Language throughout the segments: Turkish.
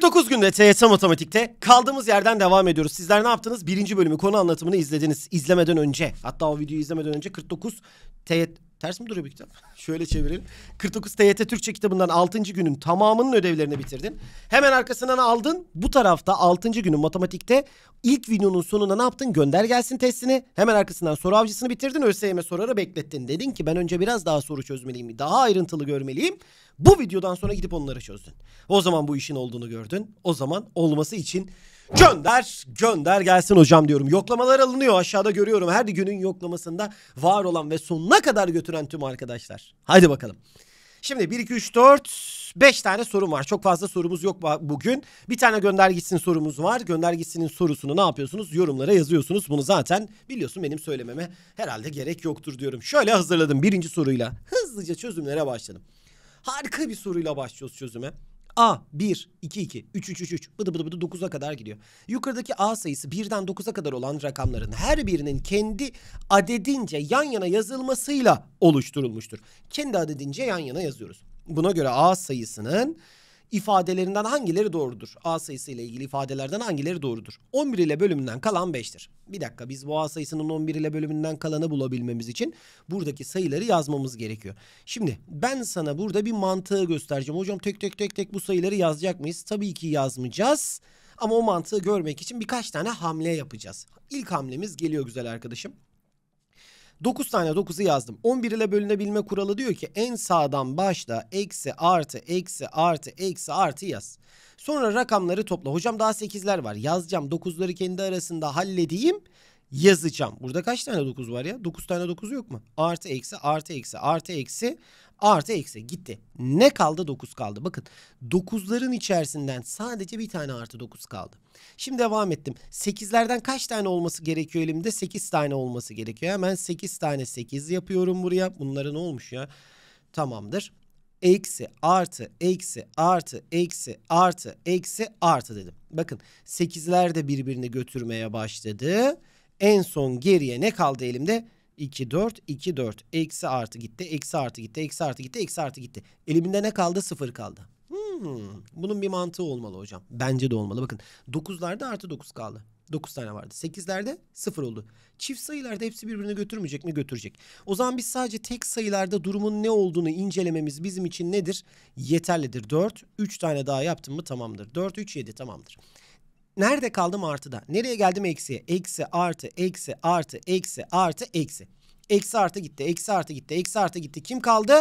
49 günde TYT Matematik'te kaldığımız yerden devam ediyoruz. Sizler ne yaptınız? Birinci bölümü konu anlatımını izlediniz. İzlemeden önce hatta o videoyu izlemeden önce 49 TYT Ters mi duruyor bir kitap? Şöyle çevirelim. 49 TYT Türkçe kitabından 6. günün tamamının ödevlerini bitirdin. Hemen arkasından aldın. Bu tarafta 6. günün matematikte ilk videonun sonuna ne yaptın? Gönder gelsin testini. Hemen arkasından soru avcısını bitirdin. ÖSYM soruları beklettin. Dedin ki ben önce biraz daha soru çözmeliyim. Daha ayrıntılı görmeliyim. Bu videodan sonra gidip onları çözdün. O zaman bu işin olduğunu gördün. O zaman olması için Gönder, gönder gelsin hocam diyorum. Yoklamalar alınıyor aşağıda görüyorum. Her günün yoklamasında var olan ve sonuna kadar götüren tüm arkadaşlar. Haydi bakalım. Şimdi 1, 2, 3, 4, 5 tane sorum var. Çok fazla sorumuz yok bugün. Bir tane gönder gitsin sorumuz var. Gönder gitsinin sorusunu ne yapıyorsunuz? Yorumlara yazıyorsunuz. Bunu zaten biliyorsun benim söylememe herhalde gerek yoktur diyorum. Şöyle hazırladım birinci soruyla. Hızlıca çözümlere başladım. Harika bir soruyla başlıyoruz çözüme. A 1, 2, 2, 3, 3, 3, 3, bıdı bıdı bıdı 9'a kadar gidiyor. Yukarıdaki A sayısı 1'den 9'a kadar olan rakamların her birinin kendi adedince yan yana yazılmasıyla oluşturulmuştur. Kendi adedince yan yana yazıyoruz. Buna göre A sayısının ifadelerinden hangileri doğrudur? A sayısı ile ilgili ifadelerden hangileri doğrudur? 11 ile bölümünden kalan 5'tir. Bir dakika biz bu A sayısının 11 ile bölümünden kalanı bulabilmemiz için buradaki sayıları yazmamız gerekiyor. Şimdi ben sana burada bir mantığı göstereceğim. Hocam tek tek tek tek bu sayıları yazacak mıyız? Tabii ki yazmayacağız. Ama o mantığı görmek için birkaç tane hamle yapacağız. İlk hamlemiz geliyor güzel arkadaşım. 9 tane 9'u yazdım. 11 ile bölünebilme kuralı diyor ki en sağdan başla eksi artı eksi artı eksi artı yaz. Sonra rakamları topla. Hocam daha 8'ler var. Yazacağım 9'ları kendi arasında halledeyim yazacağım. Burada kaç tane 9 var ya? 9 tane 9 yok mu? Artı eksi artı eksi artı eksi Artı eksi gitti. Ne kaldı? 9 kaldı. Bakın 9'ların içerisinden sadece bir tane artı 9 kaldı. Şimdi devam ettim. 8'lerden kaç tane olması gerekiyor elimde? 8 tane olması gerekiyor. Hemen 8 tane 8 yapıyorum buraya. Bunların olmuş ya. Tamamdır eksi artı eksi artı eksi artı eksi artı dedim. Bakın 8'ler de birbirini götürmeye başladı. En son geriye ne kaldı elimde? 2, 4, 2, 4. Eksi artı gitti, eksi artı gitti, eksi artı gitti, eksi artı gitti. Elimde ne kaldı? Sıfır kaldı. Hmm, bunun bir mantığı olmalı hocam. Bence de olmalı. Bakın 9'larda artı 9 kaldı. 9 tane vardı. 8'lerde 0 oldu. Çift sayılarda hepsi birbirine götürmeyecek mi? Götürecek. O zaman biz sadece tek sayılarda durumun ne olduğunu incelememiz bizim için nedir? Yeterlidir. 4, 3 tane daha yaptım mı tamamdır. 4, 3, 7 tamamdır. Nerede kaldım artıda? Nereye geldim eksiye? Eksi artı eksi artı eksi artı eksi. Eksi artı gitti. Eksi artı gitti. Eksi artı gitti. Kim kaldı?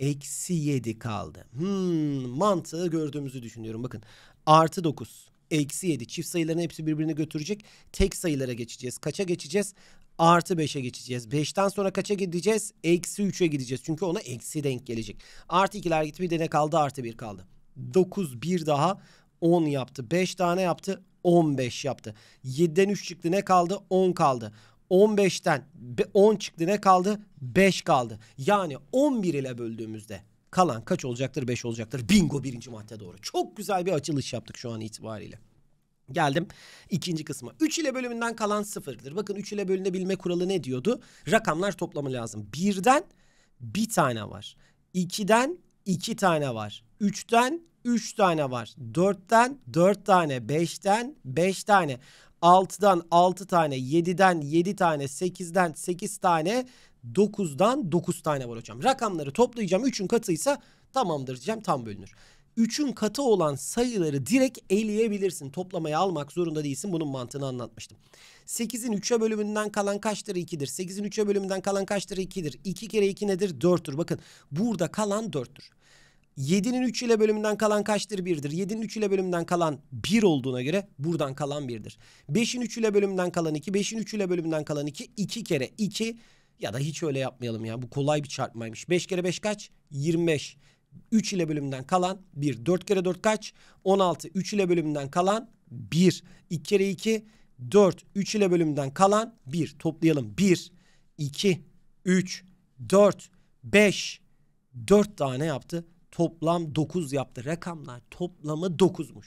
Eksi 7 kaldı. Hmm, mantığı gördüğümüzü düşünüyorum. Bakın artı 9 eksi 7 çift sayıların hepsi birbirini götürecek. Tek sayılara geçeceğiz. Kaça geçeceğiz? Artı 5'e geçeceğiz. 5'ten sonra kaça gideceğiz? Eksi 3'e gideceğiz. Çünkü ona eksi denk gelecek. Artı 2'ler gitti bir de ne kaldı? Artı 1 kaldı. 9 bir daha 10 yaptı. 5 tane yaptı 15 yaptı. 7'den 3 çıktı ne kaldı? 10 kaldı. 15'ten 10 çıktı ne kaldı? 5 kaldı. Yani 11 ile böldüğümüzde kalan kaç olacaktır? 5 olacaktır. Bingo birinci madde doğru. Çok güzel bir açılış yaptık şu an itibariyle. Geldim ikinci kısma. 3 ile bölümünden kalan sıfırdır. Bakın 3 ile bölünebilme kuralı ne diyordu? Rakamlar toplamı lazım. 1'den bir tane var. 2'den iki tane var. 3'ten 3 tane var. 4'ten 4 tane, 5'ten 5 tane, 6'dan 6 tane, 7'den 7 tane, 8'den 8 tane, 9'dan 9 tane var hocam. Rakamları toplayacağım. 3'ün katıysa tamamdır diyeceğim. Tam bölünür. 3'ün katı olan sayıları direkt eleyebilirsin. Toplamaya almak zorunda değilsin. Bunun mantığını anlatmıştım. 8'in 3'e bölümünden kalan kaçtır 2'dir. 8'in 3'e bölümünden kalan kaçtır 2'dir. 2 kere 2 nedir? 4'tür. Bakın burada kalan 4'tür. 7'nin 3 ile bölümünden kalan kaçtır 1'dir. 7'nin 3 ile bölümünden kalan 1 olduğuna göre buradan kalan 1'dir. 5'in 3 ile bölümünden kalan 2. 5'in 3 ile bölümünden kalan 2. 2 kere 2 ya da hiç öyle yapmayalım ya. Bu kolay bir çarpmaymış. 5 kere 5 kaç? 25. 3 ile bölümünden kalan 1. 4 kere 4 kaç? 16. 3 ile bölümünden kalan 1. 2 kere 2 4. 3 ile bölümünden kalan 1. Toplayalım. 1, 2, 3, 4, 5. 4 tane yaptı toplam 9 yaptı. Rakamlar toplamı 9'muş.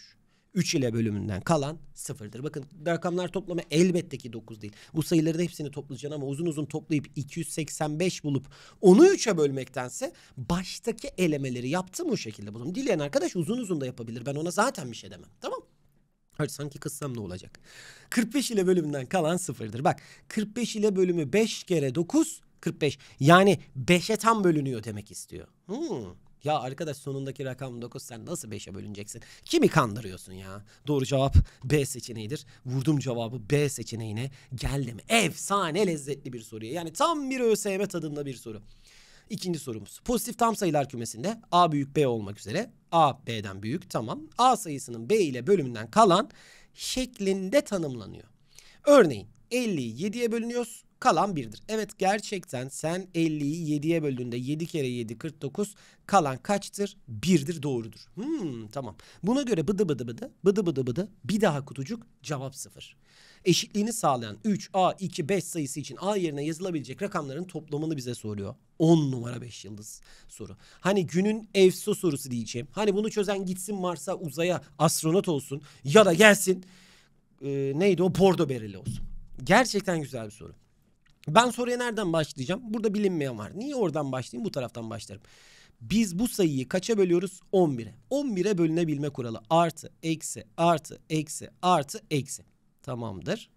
3 ile bölümünden kalan sıfırdır. Bakın rakamlar toplamı elbette ki 9 değil. Bu sayıları da hepsini toplayacaksın ama uzun uzun toplayıp 285 bulup onu 3'e bölmektense baştaki elemeleri yaptım bu şekilde buldum. Dileyen arkadaş uzun uzun da yapabilir. Ben ona zaten bir şey demem. Tamam Hayır sanki kıssam ne olacak? 45 ile bölümünden kalan sıfırdır. Bak 45 ile bölümü 5 kere 9 45. Yani 5'e tam bölünüyor demek istiyor. Hmm. Ya arkadaş sonundaki rakam 9 sen nasıl 5'e bölüneceksin? Kimi kandırıyorsun ya? Doğru cevap B seçeneğidir. Vurdum cevabı B seçeneğine geldim. Efsane lezzetli bir soruya. Yani tam bir ÖSYM tadında bir soru. İkinci sorumuz. Pozitif tam sayılar kümesinde A büyük B olmak üzere A B'den büyük tamam. A sayısının B ile bölümünden kalan şeklinde tanımlanıyor. Örneğin 50'yi 7'ye bölünüyoruz. Kalan 1'dir. Evet gerçekten sen 50'yi 7'ye böldüğünde 7 kere 7 49 kalan kaçtır? 1'dir doğrudur. Hmm, tamam. Buna göre bıdı bıdı bıdı bıdı bıdı bıdı bir daha kutucuk cevap 0. Eşitliğini sağlayan 3, A, 2, 5 sayısı için A yerine yazılabilecek rakamların toplamını bize soruyor. 10 numara 5 yıldız soru. Hani günün EFSO sorusu diyeceğim. Hani bunu çözen gitsin Mars'a uzaya astronot olsun ya da gelsin e, neydi o bordo bereli olsun. Gerçekten güzel bir soru. Ben soruya nereden başlayacağım? Burada bilinmeyen var. Niye oradan başlayayım? Bu taraftan başlarım. Biz bu sayıyı kaça bölüyoruz? 11'e. 11'e bölünebilme kuralı. Artı, eksi, artı, eksi, artı, eksi. Tamamdır.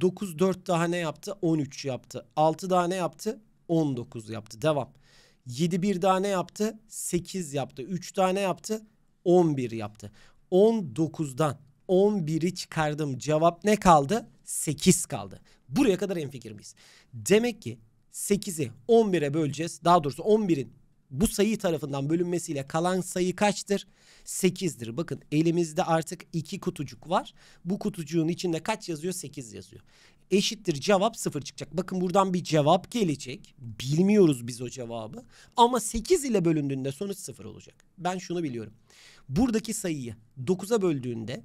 9 4 daha ne yaptı? 13 yaptı. 6 daha ne yaptı? 19 yaptı. Devam. 7 1 daha ne yaptı? 8 yaptı. 3 tane yaptı? 11 yaptı. 19'dan 11'i çıkardım. Cevap ne kaldı? 8 kaldı. Buraya kadar enfikir miyiz? Demek ki 8'i 11'e böleceğiz. Daha doğrusu 11'in bu sayı tarafından bölünmesiyle kalan sayı kaçtır? 8'dir. Bakın elimizde artık 2 kutucuk var. Bu kutucuğun içinde kaç yazıyor? 8 yazıyor. Eşittir cevap 0 çıkacak. Bakın buradan bir cevap gelecek. Bilmiyoruz biz o cevabı. Ama 8 ile bölündüğünde sonuç 0 olacak. Ben şunu biliyorum. Buradaki sayıyı 9'a böldüğünde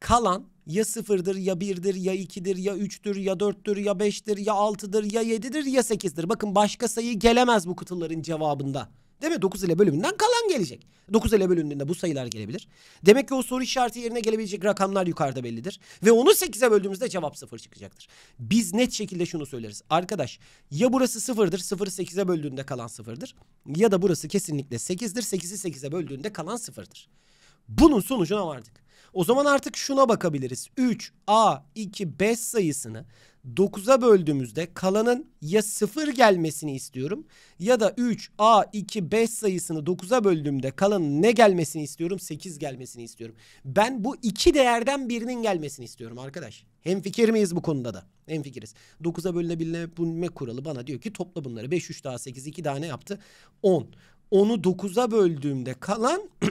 kalan ya sıfırdır ya birdir ya ikidir ya üçtür ya dörttür ya beştir ya altıdır ya yedidir ya sekizdir. Bakın başka sayı gelemez bu kutuların cevabında. Değil mi? 9 ile bölümünden kalan gelecek. 9 ile bölündüğünde bu sayılar gelebilir. Demek ki o soru işareti yerine gelebilecek rakamlar yukarıda bellidir. Ve onu 8'e böldüğümüzde cevap 0 çıkacaktır. Biz net şekilde şunu söyleriz. Arkadaş ya burası 0'dır 0'ı 8'e böldüğünde kalan 0'dır. Ya da burası kesinlikle 8'dir 8'i 8'e böldüğünde kalan 0'dır. Bunun sonucuna vardık. O zaman artık şuna bakabiliriz. 3, A, 2, 5 sayısını 9'a böldüğümüzde kalanın ya 0 gelmesini istiyorum ya da 3, A, 2, 5 sayısını 9'a böldüğümde kalanın ne gelmesini istiyorum? 8 gelmesini istiyorum. Ben bu iki değerden birinin gelmesini istiyorum arkadaş. Hem fikir miyiz bu konuda da? Hem fikiriz. 9'a bölünebilme kuralı bana diyor ki topla bunları. 5, 3 daha 8, 2 daha ne yaptı? 10. Onu 9'a böldüğümde kalan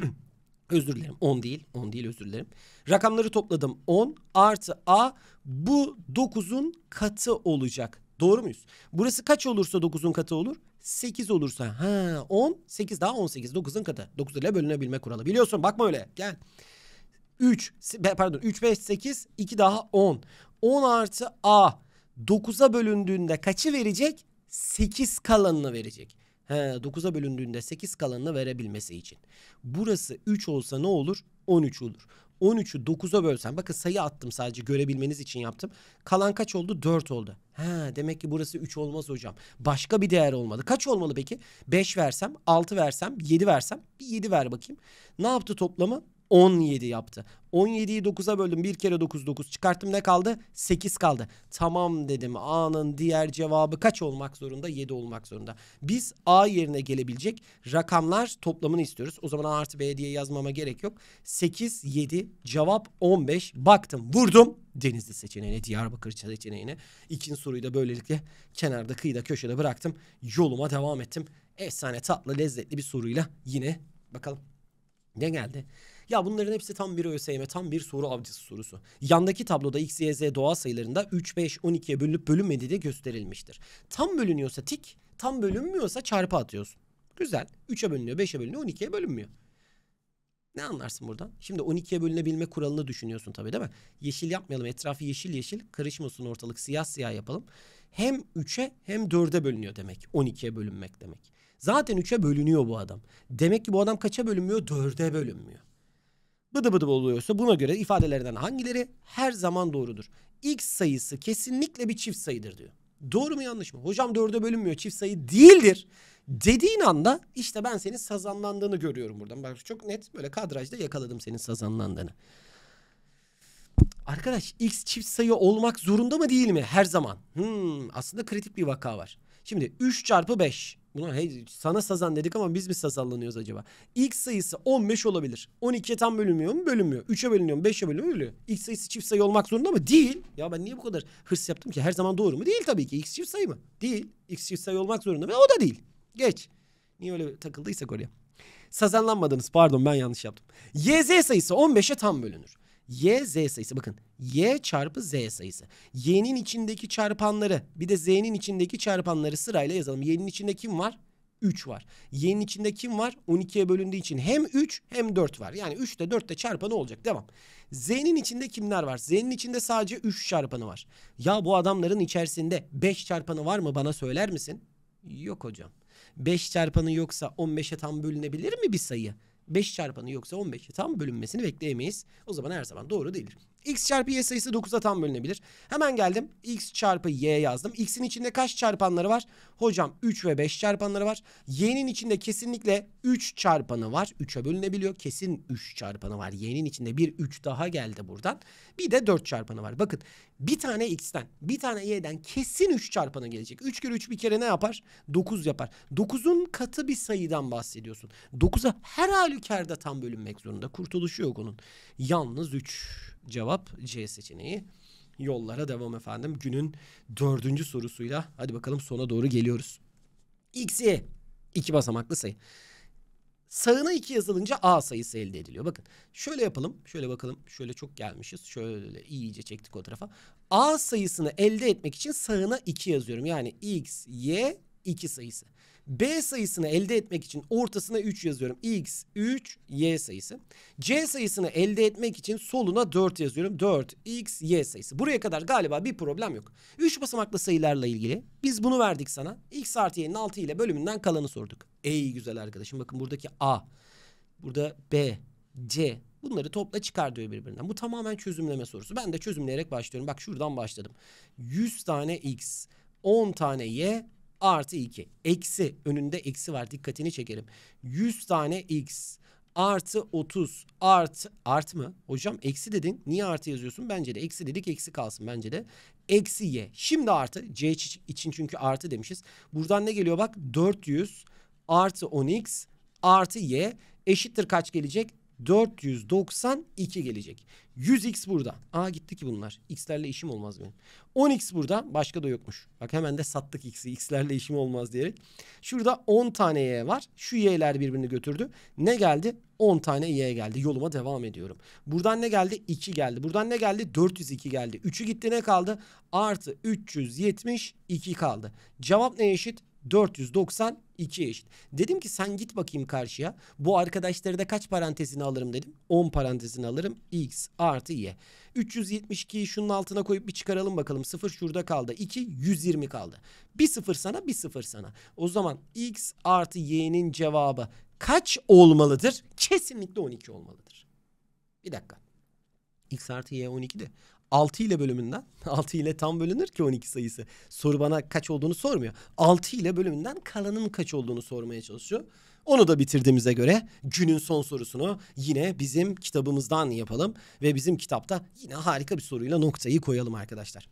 Özür dilerim 10 değil 10 değil özür dilerim. Rakamları topladım 10 artı A bu 9'un katı olacak. Doğru muyuz? Burası kaç olursa 9'un katı olur? 8 olursa ha 10 8 daha 18 9'un katı. 9 ile bölünebilme kuralı biliyorsun bakma öyle gel. 3 pardon 3 5 8 2 daha 10. 10 artı A 9'a bölündüğünde kaçı verecek? 8 kalanını verecek. He 9'a bölündüğünde 8 kalanına verebilmesi için. Burası 3 olsa ne olur? 13 olur. 13'ü 9'a bölsem bakın sayı attım sadece görebilmeniz için yaptım. Kalan kaç oldu? 4 oldu. Ha demek ki burası 3 olmaz hocam. Başka bir değer olmalı. Kaç olmalı peki? 5 versem, 6 versem, 7 versem. Bir 7 ver bakayım. Ne yaptı toplamı? 17 yaptı. 17'yi 9'a böldüm. Bir kere 9 9 çıkarttım ne kaldı? 8 kaldı. Tamam dedim. A'nın diğer cevabı kaç olmak zorunda? 7 olmak zorunda. Biz A yerine gelebilecek rakamlar toplamını istiyoruz. O zaman A artı B diye yazmama gerek yok. 8, 7 cevap 15. Baktım vurdum. Denizli seçeneğine, Diyarbakır seçeneğine. İkinci soruyu da böylelikle kenarda kıyıda köşede bıraktım. Yoluma devam ettim. Efsane tatlı lezzetli bir soruyla yine bakalım ne geldi? Ya bunların hepsi tam bir ÖSYM, tam bir soru avcısı sorusu. Yandaki tabloda x, y, z doğal sayılarında 3, 5, 12'ye bölünüp bölünmediği de gösterilmiştir. Tam bölünüyorsa tik, tam bölünmüyorsa çarpı atıyorsun. Güzel. 3'e bölünüyor, 5'e bölünüyor, 12'ye bölünmüyor. Ne anlarsın buradan? Şimdi 12'ye bölünebilme kuralını düşünüyorsun tabii değil mi? Yeşil yapmayalım. Etrafı yeşil yeşil. Karışmasın ortalık. Siyah siyah yapalım. Hem 3'e hem 4'e bölünüyor demek. 12'ye bölünmek demek. Zaten 3'e bölünüyor bu adam. Demek ki bu adam kaça bölünmüyor? 4'e bölünmüyor bıdı bıdı oluyorsa buna göre ifadelerden hangileri her zaman doğrudur. X sayısı kesinlikle bir çift sayıdır diyor. Doğru mu yanlış mı? Hocam dörde bölünmüyor çift sayı değildir. Dediğin anda işte ben senin sazanlandığını görüyorum buradan. Bak çok net böyle kadrajda yakaladım senin sazanlandığını. Arkadaş x çift sayı olmak zorunda mı değil mi her zaman? Hmm, aslında kritik bir vaka var. Şimdi 3 çarpı 5 Buna hey, sana sazan dedik ama biz mi sazanlanıyoruz acaba? X sayısı 15 olabilir. 12'ye tam bölünmüyor mu? Bölünmüyor. 3'e bölünüyor mu? 5'e bölünüyor mu? X sayısı çift sayı olmak zorunda mı? Değil. Ya ben niye bu kadar hırs yaptım ki? Her zaman doğru mu? Değil tabii ki. X çift sayı mı? Değil. X çift sayı olmak zorunda mı? O da değil. Geç. Niye öyle takıldıysak oraya. Sazanlanmadınız. Pardon ben yanlış yaptım. YZ sayısı 15'e tam bölünür. Y Z sayısı bakın Y çarpı Z sayısı. Y'nin içindeki çarpanları bir de Z'nin içindeki çarpanları sırayla yazalım. Y'nin içinde kim var? 3 var. Y'nin içinde kim var? 12'ye bölündüğü için hem 3 hem 4 var. Yani 3 de 4 de çarpanı olacak. Devam. Z'nin içinde kimler var? Z'nin içinde sadece 3 çarpanı var. Ya bu adamların içerisinde 5 çarpanı var mı bana söyler misin? Yok hocam. 5 çarpanı yoksa 15'e tam bölünebilir mi bir sayı? 5 çarpanı yoksa 15'e tam bölünmesini bekleyemeyiz. O zaman her zaman doğru değildir. X çarpı Y sayısı 9'a tam bölünebilir. Hemen geldim. X çarpı Y yazdım. X'in içinde kaç çarpanları var? Hocam 3 ve 5 çarpanları var. Y'nin içinde kesinlikle 3 çarpanı var. 3'e bölünebiliyor. Kesin 3 çarpanı var. Y'nin içinde bir 3 daha geldi buradan. Bir de 4 çarpanı var. Bakın bir tane X'ten bir tane Y'den kesin 3 çarpanı gelecek. 3 kere 3 bir kere ne yapar? 9 yapar. 9'un katı bir sayıdan bahsediyorsun. 9'a her halükarda tam bölünmek zorunda. Kurtuluşu yok onun. Yalnız 3. Cevap C seçeneği. Yollara devam efendim. Günün dördüncü sorusuyla hadi bakalım sona doğru geliyoruz. X'i iki basamaklı sayı. Sağına iki yazılınca A sayısı elde ediliyor. Bakın şöyle yapalım. Şöyle bakalım. Şöyle çok gelmişiz. Şöyle iyice çektik o tarafa. A sayısını elde etmek için sağına iki yazıyorum. Yani X, Y, iki sayısı. B sayısını elde etmek için ortasına 3 yazıyorum. X 3 Y sayısı. C sayısını elde etmek için soluna 4 yazıyorum. 4 X Y sayısı. Buraya kadar galiba bir problem yok. 3 basamaklı sayılarla ilgili biz bunu verdik sana. X artı Y'nin 6 ile bölümünden kalanı sorduk. Ey güzel arkadaşım bakın buradaki A. Burada B. C. Bunları topla çıkar diyor birbirinden. Bu tamamen çözümleme sorusu. Ben de çözümleyerek başlıyorum. Bak şuradan başladım. 100 tane X, 10 tane Y, artı 2. Eksi önünde eksi var dikkatini çekerim. 100 tane x artı 30 art art mı? Hocam eksi dedin niye artı yazıyorsun? Bence de eksi dedik eksi kalsın bence de. Eksi y şimdi artı c için çünkü artı demişiz. Buradan ne geliyor bak 400 artı 10x artı y eşittir kaç gelecek? 492 gelecek. 100x burada. Aa gitti ki bunlar. X'lerle işim olmaz benim. 10x burada. Başka da yokmuş. Bak hemen de sattık x'i. X'lerle işim olmaz diyerek. Şurada 10 tane y var. Şu y'ler birbirini götürdü. Ne geldi? 10 tane y geldi. Yoluma devam ediyorum. Buradan ne geldi? 2 geldi. Buradan ne geldi? 402 geldi. 3'ü gitti ne kaldı? Artı 372 kaldı. Cevap ne eşit? 492 eşit. Dedim ki sen git bakayım karşıya. Bu arkadaşları da kaç parantezini alırım dedim. 10 parantezini alırım. X artı Y. 372'yi şunun altına koyup bir çıkaralım bakalım. 0 şurada kaldı. 2 120 kaldı. Bir 0 sana bir 0 sana. O zaman X artı Y'nin cevabı kaç olmalıdır? Kesinlikle 12 olmalıdır. Bir dakika. X artı Y 12 de 6 ile bölümünden 6 ile tam bölünür ki 12 sayısı. Soru bana kaç olduğunu sormuyor. 6 ile bölümünden kalanın kaç olduğunu sormaya çalışıyor. Onu da bitirdiğimize göre günün son sorusunu yine bizim kitabımızdan yapalım ve bizim kitapta yine harika bir soruyla noktayı koyalım arkadaşlar.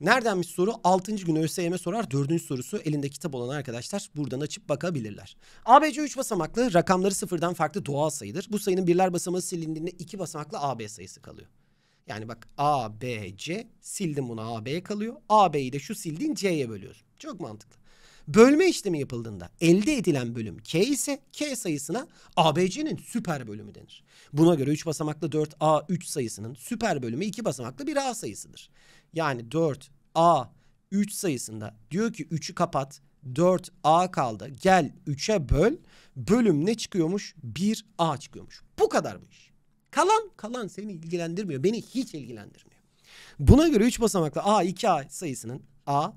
Nereden bir soru? 6. gün ÖSYM sorar. 4. sorusu elinde kitap olan arkadaşlar buradan açıp bakabilirler. ABC 3 basamaklı rakamları sıfırdan farklı doğal sayıdır. Bu sayının birler basamağı silindiğinde 2 basamaklı AB sayısı kalıyor. Yani bak A, B, C sildim bunu A, B'ye kalıyor. A, B'yi de şu sildiğin C'ye bölüyorum Çok mantıklı. Bölme işlemi yapıldığında elde edilen bölüm K ise K sayısına ABC'nin süper bölümü denir. Buna göre 3 basamaklı 4A3 sayısının süper bölümü 2 basamaklı 1A sayısıdır. Yani 4A 3 sayısında diyor ki 3'ü kapat 4A kaldı gel 3'e böl bölüm ne çıkıyormuş 1A çıkıyormuş. Bu kadar bu iş. Kalan kalan seni ilgilendirmiyor. Beni hiç ilgilendirmiyor. Buna göre üç basamaklı A2A sayısının A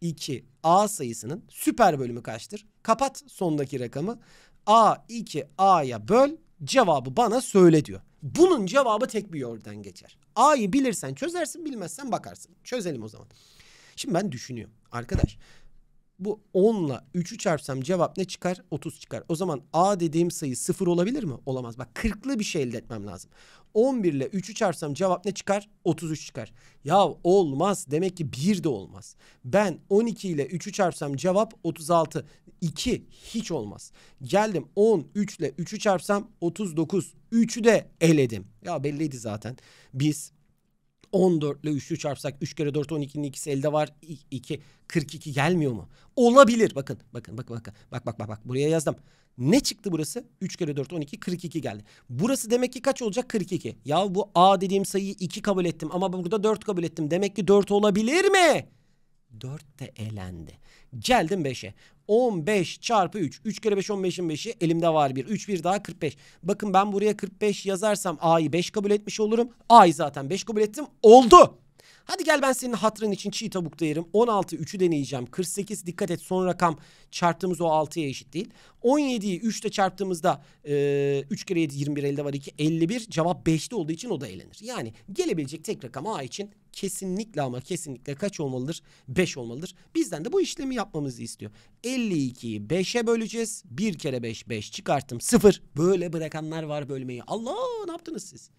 2 A sayısının süper bölümü kaçtır? Kapat sondaki rakamı. A 2 A'ya böl cevabı bana söyle diyor. Bunun cevabı tek bir yoldan geçer. A'yı bilirsen çözersin bilmezsen bakarsın. Çözelim o zaman. Şimdi ben düşünüyorum. Arkadaş bu 10 ile 3'ü çarpsam cevap ne çıkar? 30 çıkar. O zaman A dediğim sayı 0 olabilir mi? Olamaz. Bak 40'lı bir şey elde etmem lazım. 11 ile 3'ü çarpsam cevap ne çıkar? 33 çıkar. Ya olmaz. Demek ki 1 de olmaz. Ben 12 ile 3'ü çarpsam cevap 36. 2 hiç olmaz. Geldim 13 ile 3'ü çarpsam 39. 3'ü de eledim. Ya belliydi zaten. Biz 14 ile 3'lü çarpsak 3 kere 4 12'nin ikisi elde var. 2 42 gelmiyor mu? Olabilir. Bakın bakın bakın bakın. Bak bak bak bak buraya yazdım. Ne çıktı burası? 3 kere 4 12 42 geldi. Burası demek ki kaç olacak? 42. Ya bu A dediğim sayıyı 2 kabul ettim ama burada 4 kabul ettim. Demek ki 4 olabilir mi? 4 de elendi. Geldim 5'e. 15 çarpı 3. 3 kere 5 15'in 5'i elimde var bir. 3 bir daha 45. Bakın ben buraya 45 yazarsam A'yı 5 kabul etmiş olurum. A'yı zaten 5 kabul ettim. Oldu. Hadi gel ben senin hatırın için çiğ tavuk da yerim. 16 3'ü deneyeceğim. 48 dikkat et son rakam çarptığımız o 6'ya eşit değil. 17'yi 3'te çarptığımızda e, 3 kere 7 21 elde var 2 51. Cevap 5'te olduğu için o da elenir. Yani gelebilecek tek rakam A için kesinlikle ama kesinlikle kaç olmalıdır? 5 olmalıdır. Bizden de bu işlemi yapmamızı istiyor. 52'yi 5'e böleceğiz. 1 kere 5 5 çıkarttım 0. Böyle bırakanlar var bölmeyi. Allah ne yaptınız siz?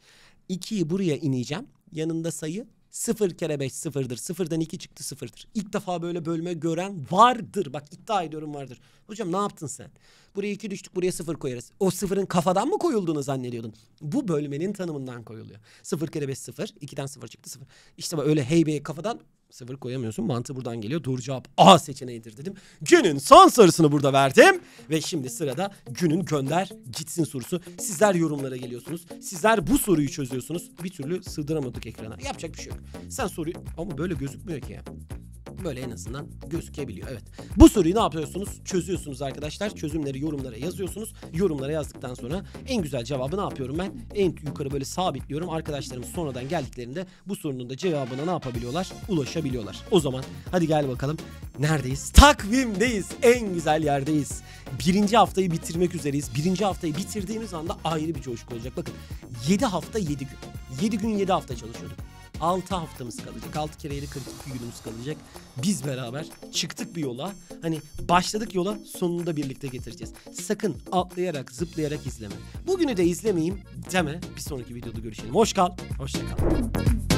2'yi buraya ineceğim. Yanında sayı 0 kere 5 sıfırdır. Sıfırdan 2 çıktı sıfırdır. İlk defa böyle bölme gören vardır. Bak iddia ediyorum vardır. Hocam ne yaptın sen? Buraya 2 düştük buraya 0 koyarız. O sıfırın kafadan mı koyulduğunu zannediyordun? Bu bölmenin tanımından koyuluyor. 0 kere 5 0. 2'den 0 çıktı 0. İşte böyle heybeye kafadan Sıfır koyamıyorsun. Mantı buradan geliyor. Doğru cevap A seçeneğidir dedim. Günün son sorusunu burada verdim. Ve şimdi sırada günün gönder gitsin sorusu. Sizler yorumlara geliyorsunuz. Sizler bu soruyu çözüyorsunuz. Bir türlü sığdıramadık ekrana. Yapacak bir şey yok. Sen soruyu... Ama böyle gözükmüyor ki ya. Böyle en azından gözükebiliyor. Evet. Bu soruyu ne yapıyorsunuz? Çözüyorsunuz arkadaşlar. Çözümleri yorumlara yazıyorsunuz. Yorumlara yazdıktan sonra en güzel cevabı ne yapıyorum ben? En yukarı böyle sabitliyorum. Arkadaşlarımız sonradan geldiklerinde bu sorunun da cevabına ne yapabiliyorlar? Ulaşabiliyorlar. O zaman hadi gel bakalım. Neredeyiz? Takvimdeyiz. En güzel yerdeyiz. Birinci haftayı bitirmek üzereyiz. Birinci haftayı bitirdiğimiz anda ayrı bir coşku olacak. Bakın 7 hafta 7 gün. 7 gün 7 hafta çalışıyorduk. 6 haftamız kalacak. 6 kere 42 günümüz kalacak. Biz beraber çıktık bir yola. Hani başladık yola sonunu da birlikte getireceğiz. Sakın atlayarak zıplayarak izleme. Bugünü de izlemeyeyim deme. Bir sonraki videoda görüşelim. Hoş kal. Hoşça kal.